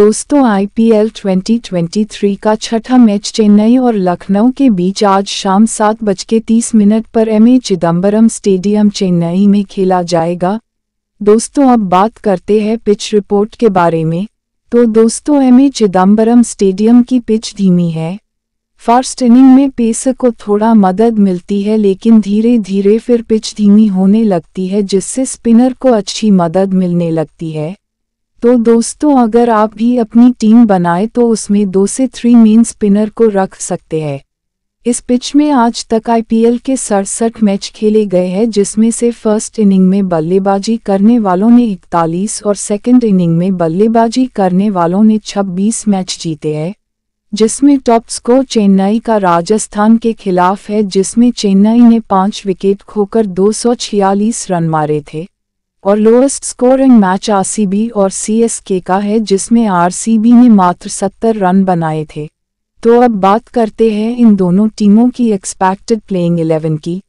दोस्तों आईपीएल 2023 का छठा मैच चेन्नई और लखनऊ के बीच आज शाम सात बज के तीस मिनट पर M A Chidambaram stadium Chennai में खेला जाएगा दोस्तों अब बात करते हैं पिच रिपोर्ट के बारे में तो दोस्तों एम ए चिदम्बरम स्टेडियम की पिच धीमी है फर्स्ट इनिंग में पेस को थोड़ा मदद मिलती है लेकिन धीरे धीरे फिर पिच धीमी होने लगती है जिससे स्पिनर को अच्छी मदद मिलने लगती है तो दोस्तों अगर आप भी अपनी टीम बनाए तो उसमें दो से थ्री मेन स्पिनर को रख सकते हैं इस पिच में आज तक आईपीएल के सड़सठ मैच खेले गए हैं जिसमें से फर्स्ट इनिंग में बल्लेबाजी करने वालों ने इकतालीस और सेकंड इनिंग में बल्लेबाजी करने वालों ने 26 मैच जीते हैं जिसमें टॉप स्कोर चेन्नई का राजस्थान के खिलाफ है जिसमें चेन्नई ने पांच विकेट खोकर 246 रन मारे थे और लोएस्ट स्कोरिंग मैच आरसीबी और सीएसके का है जिसमें आरसीबी ने मात्र 70 रन बनाए थे तो अब बात करते हैं इन दोनों टीमों की एक्सपेक्टेड प्लेइंग 11 की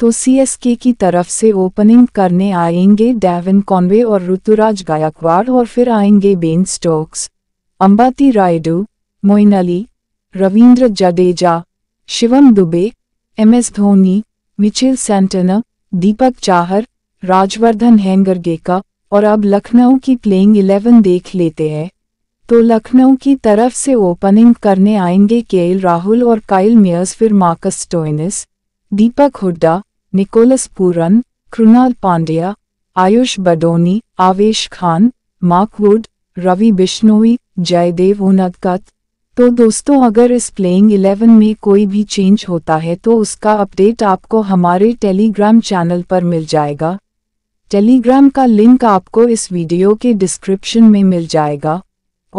तो सीएसके की तरफ से ओपनिंग करने आएंगे डेविन कॉन्वे और ऋतुराज गायकवाड़ और फिर आएंगे Ben Stokes Ambati Rayudu Moeen Ali Ravindra Jadeja Shivam Dube M S Dhoni Mitchell Santner Deepak Chahar Rajvardhan Hangargekar का और अब लखनऊ की प्लेइंग इलेवन देख लेते हैं तो लखनऊ की तरफ से ओपनिंग करने आएंगे केएल राहुल और काइल मेयर्स फिर Marcus Stoinis Deepak Hooda Nicholas Pooran Krunal Pandya Ayush Badoni Avesh Khan Mark Wood Ravi Bishnoi Jaydev Unadkat तो दोस्तों अगर इस प्लेइंग इलेवन में कोई भी चेंज होता है तो उसका अपडेट आपको हमारे टेलीग्राम चैनल पर मिल जाएगा टेलीग्राम का लिंक आपको इस वीडियो के डिस्क्रिप्शन में मिल जाएगा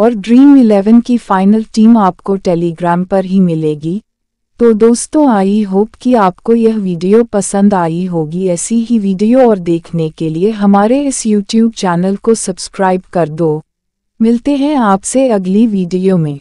और ड्रीम इलेवन की फाइनल टीम आपको टेलीग्राम पर ही मिलेगी तो दोस्तों आई होप कि आपको यह वीडियो पसंद आई होगी ऐसी ही वीडियो और देखने के लिए हमारे इस यूट्यूब चैनल को सब्सक्राइब कर दो मिलते हैं आपसे अगली वीडियो में